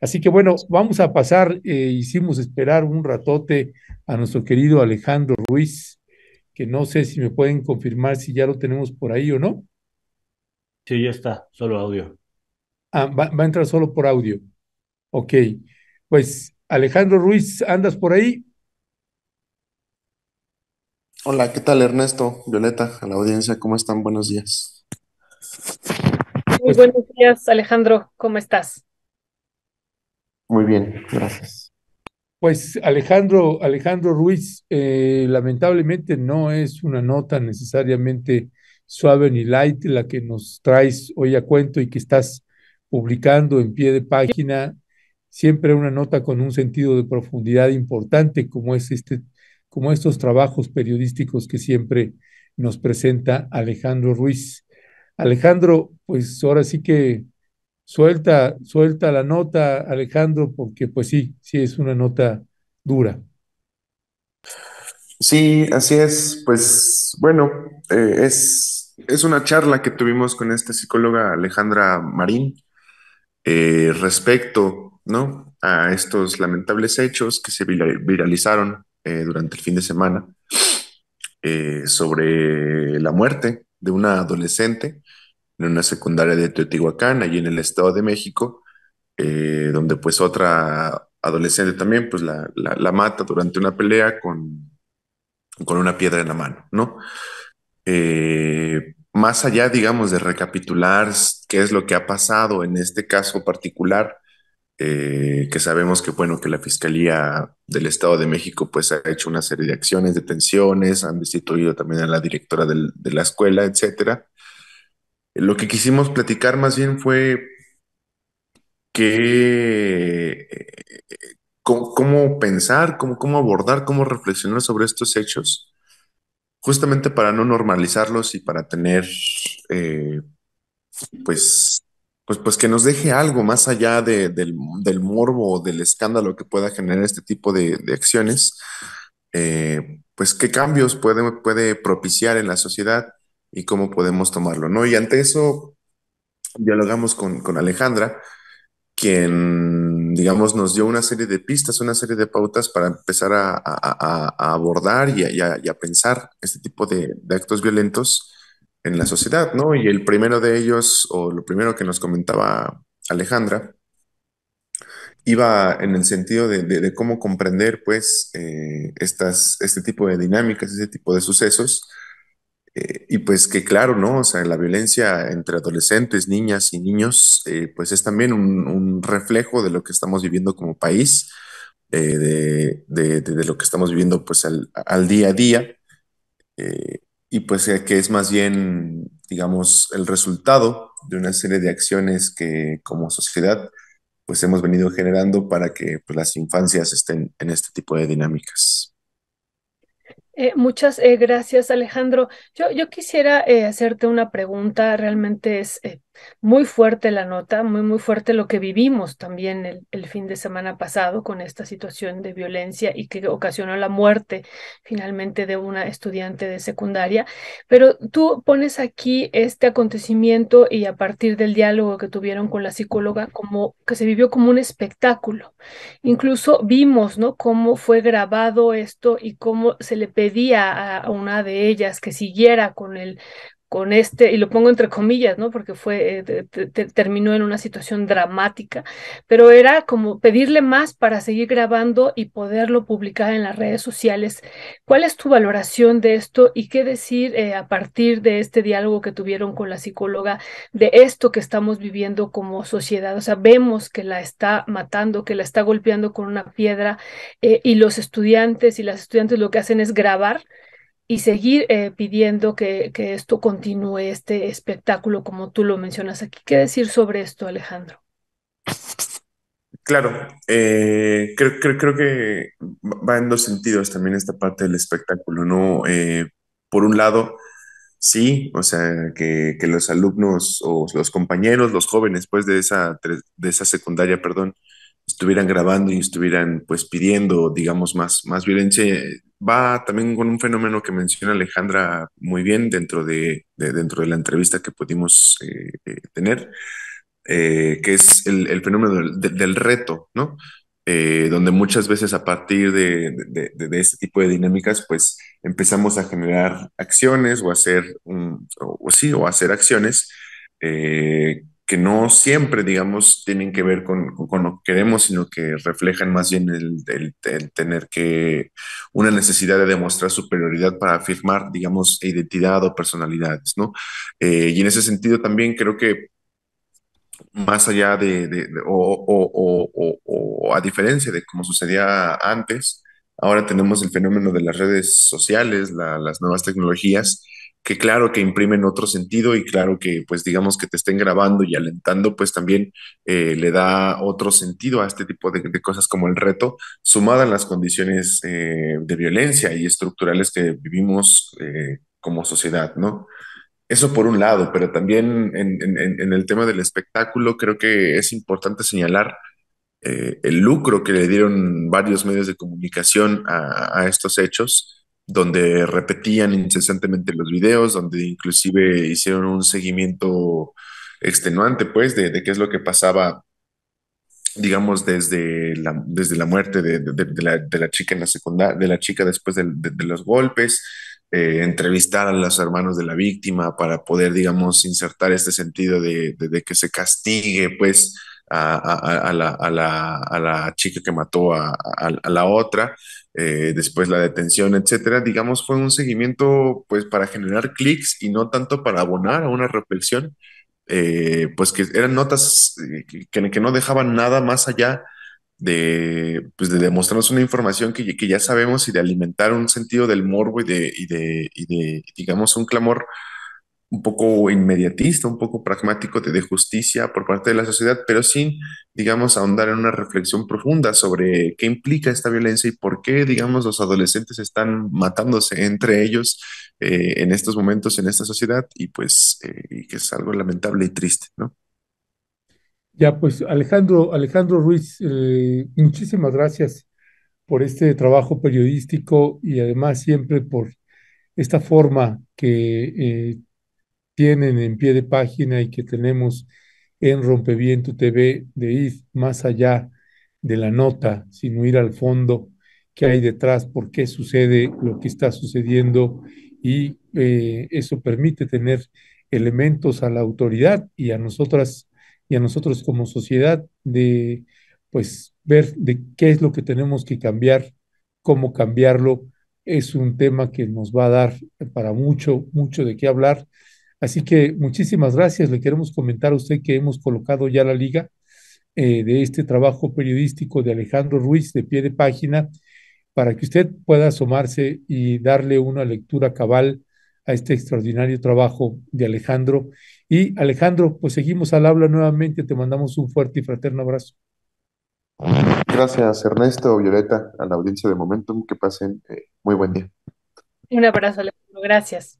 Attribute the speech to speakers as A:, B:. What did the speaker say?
A: Así que bueno, vamos a pasar, eh, hicimos esperar un ratote a nuestro querido Alejandro Ruiz, que no sé si me pueden confirmar si ya lo tenemos por ahí o no. Sí, ya está, solo audio. Ah, va, va a entrar solo por audio. Ok, pues Alejandro Ruiz,
B: ¿andas por ahí? Hola, ¿qué tal Ernesto, Violeta, a la audiencia? ¿Cómo están? Buenos días.
C: Muy buenos días, Alejandro, ¿cómo estás?
B: Muy bien, gracias.
A: Pues Alejandro, Alejandro Ruiz, eh, lamentablemente no es una nota necesariamente suave ni light la que nos traes hoy a cuento y que estás publicando en pie de página. Siempre una nota con un sentido de profundidad importante, como es este, como estos trabajos periodísticos que siempre nos presenta Alejandro Ruiz. Alejandro, pues ahora sí que Suelta, suelta la nota, Alejandro, porque pues sí, sí es una nota
B: dura. Sí, así es. Pues bueno, eh, es, una charla que tuvimos con esta psicóloga Alejandra Marín eh, respecto ¿no? a estos lamentables hechos que se viralizaron eh, durante el fin de semana sobre la muerte de una adolescente en una secundaria de Teotihuacán, allí en el Estado de México, eh, donde pues otra adolescente también pues la, mata durante una pelea con, una piedra en la mano, ¿no? Eh, más allá, digamos, de recapitular qué es lo que ha pasado en este caso particular, eh, que sabemos que, bueno, que la Fiscalía del Estado de México pues ha hecho una serie de acciones, detenciones, han destituido también a la directora de la escuela, etcétera. Lo que quisimos platicar más bien fue eh, eh, cómo, pensar, cómo, cómo abordar, cómo reflexionar sobre estos hechos, justamente para no normalizarlos y para tener, eh, pues, pues, pues que nos deje algo más allá del, del, morbo o del escándalo que pueda generar este tipo de, acciones, pues qué cambios puede, puede propiciar en la sociedad y cómo podemos tomarlo, ¿no? Y ante eso, dialogamos con, Alejandra, quien, digamos, nos dio una serie de pistas, una serie de pautas para empezar a, abordar y a, pensar este tipo de, actos violentos en la sociedad, ¿no? Y el primero de ellos, o lo primero que nos comentaba Alejandra, iba en el sentido de, cómo comprender, pues, eh, estas, este tipo de dinámicas, este tipo de sucesos, eh, y pues que claro, ¿no? O sea, la violencia entre adolescentes, niñas y niños, eh, pues es también un, reflejo de lo que estamos viviendo como país, eh, de, lo que estamos viviendo pues al, día a día, y pues que es más bien, digamos, el resultado de una serie de acciones que como sociedad pues hemos venido generando para que pues, las infancias estén en este tipo de dinámicas.
C: Eh, muchas eh, gracias, Alejandro. Yo, yo quisiera eh, hacerte una pregunta, realmente es muy fuerte la nota, muy, muy fuerte lo que vivimos también el, fin de semana pasado con esta situación de violencia y que ocasionó la muerte finalmente de una estudiante de secundaria. Pero tú pones aquí este acontecimiento y a partir del diálogo que tuvieron con la psicóloga, como que se vivió como un espectáculo. Incluso vimos, ¿no?, cómo fue grabado esto y cómo se le pedía a, a una de ellas que siguiera con el con este, y lo pongo entre comillas, ¿no? Porque fue, eh, terminó en una situación dramática, pero era como pedirle más para seguir grabando y poderlo publicar en las redes sociales. ¿Cuál es tu valoración de esto y qué decir eh, a partir de este diálogo que tuvieron con la psicóloga de esto que estamos viviendo como sociedad? O sea, vemos que la está matando, que la está golpeando con una piedra eh, y los estudiantes y las estudiantes lo que hacen es grabar y seguir eh, pidiendo que, esto continúe, este espectáculo, como tú lo mencionas aquí. ¿Qué decir sobre esto, Alejandro?
B: Claro, eh, creo, creo, que va en dos sentidos también esta parte del espectáculo, ¿no? Eh, por un lado, sí, o sea, que, que, los alumnos o los compañeros, los jóvenes, pues de esa, de esa secundaria, perdón, estuvieran grabando y estuvieran pues pidiendo, digamos, más, más violencia. Va también con un fenómeno que menciona Alejandra muy bien dentro de, dentro de la entrevista que pudimos eh, eh, tener, eh, que es el, fenómeno del, reto, ¿no? donde muchas veces a partir de, de, este tipo de dinámicas, pues empezamos a generar acciones o hacer, un, o, sí, o hacer acciones eh, que no siempre, digamos, tienen que ver con, lo que queremos, sino que reflejan más bien el, tener que una necesidad de demostrar superioridad para afirmar, digamos, identidad o personalidades, ¿no? Eh, y en ese sentido también creo que más allá de, o, a diferencia de como sucedía antes, ahora tenemos el fenómeno de las redes sociales, las nuevas tecnologías, que claro que imprimen otro sentido y claro que pues digamos que te estén grabando y alentando pues también eh, le da otro sentido a este tipo de, cosas como el reto sumada a las condiciones eh, de violencia y estructurales que vivimos eh, como sociedad, ¿no? Eso por un lado, pero también en, el tema del espectáculo creo que es importante señalar el lucro que le dieron varios medios de comunicación a, a estos hechos donde repetían incesantemente los videos, donde inclusive hicieron un seguimiento extenuante, pues, de, qué es lo que pasaba, digamos, desde la, desde la muerte de, de, de la, chica en la secundaria, de la chica después de, los golpes, eh, entrevistar a los hermanos de la víctima para poder, digamos, insertar este sentido de, que se castigue, pues, a, la, a la, chica que mató a la otra. Eh, después la detención, etcétera, digamos, fue un seguimiento pues para generar clics y no tanto para abonar a una reflexión, eh, pues que eran notas eh, que, no dejaban nada más allá de, pues, de demostrarnos una información que, que ya sabemos y de alimentar un sentido del morbo y de, y de, y de digamos, un clamor un poco inmediatista, un poco pragmático de, justicia por parte de la sociedad, pero sin, digamos, ahondar en una reflexión profunda sobre qué implica esta violencia y por qué, digamos, los adolescentes están matándose entre ellos eh, en estos momentos en esta sociedad y pues eh, que es algo lamentable y triste, ¿no?
A: Ya, pues Alejandro, Alejandro Ruiz, eh, muchísimas gracias por este trabajo periodístico y además siempre por esta forma que tienen en pie de página y que tenemos en Rompeviento TV de ir más allá de la nota, sino ir al fondo que hay detrás, por qué sucede lo que está sucediendo y eh, eso permite tener elementos a la autoridad y a nosotras y a nosotros como sociedad de pues ver de qué es lo que tenemos que cambiar, cómo cambiarlo es un tema que nos va a dar para mucho mucho de qué hablar Así que muchísimas gracias. Le queremos comentar a usted que hemos colocado ya la liga eh, de este trabajo periodístico de Alejandro Ruiz de pie de página para que usted pueda asomarse y darle una lectura cabal a este extraordinario trabajo de Alejandro. Y Alejandro, pues seguimos al habla nuevamente. Te mandamos un fuerte y fraterno abrazo.
B: Gracias, Ernesto, Violeta, a la audiencia de Momentum. Que pasen eh, muy buen día.
C: Un abrazo, Alejandro. Gracias.